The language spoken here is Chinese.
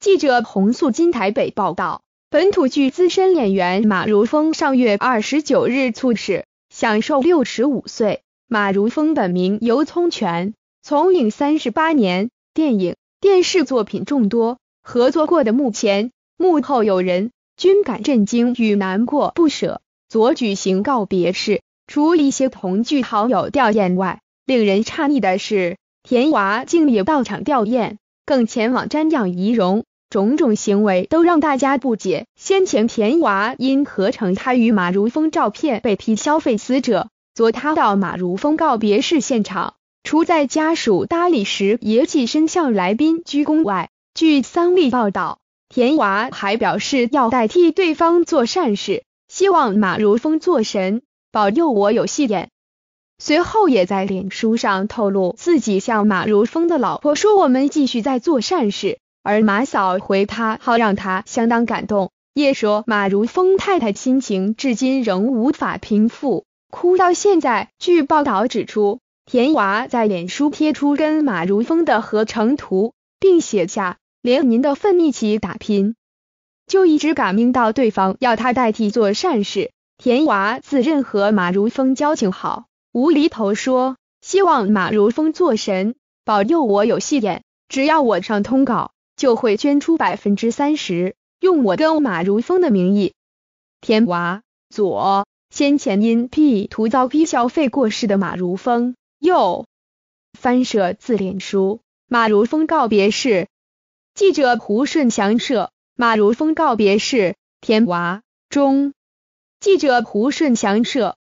记者洪素金台北报道，本土剧资深演员马如风上月二十九日猝逝，享受六十五岁。马如风本名尤聪全，从影三十八年，电影、电视作品众多，合作过的幕前幕后友人均感震惊与难过不舍。昨举行告别式，除一些同剧好友吊唁外，令人诧异的是，田娃竟也到场吊唁，更前往瞻仰仪容。种种行为都让大家不解。先前田娃因合成他与马如风照片被批消费死者，昨他到马如风告别式现场，除在家属搭理时也起身向来宾鞠躬外，据三立报道，田娃还表示要代替对方做善事，希望马如风做神保佑我有戏演。随后也在脸书上透露自己向马如风的老婆说：“我们继续在做善事。”而马嫂回他，好让他相当感动。也说马如风太太亲情至今仍无法平复，哭到现在。据报道指出，田娃在脸书贴出跟马如风的合成图，并写下连您的奋一起打拼，就一直感应到对方要他代替做善事。田娃自认和马如风交情好，无厘头说希望马如风做神保佑我有戏演，只要我上通告。就会捐出百分之三十，用我跟马如风的名义。田娃左先前因 P 图遭批消费过世的马如风右翻摄自脸书。马如风告别式，记者胡顺祥摄。马如风告别式，田娃中记者胡顺祥摄。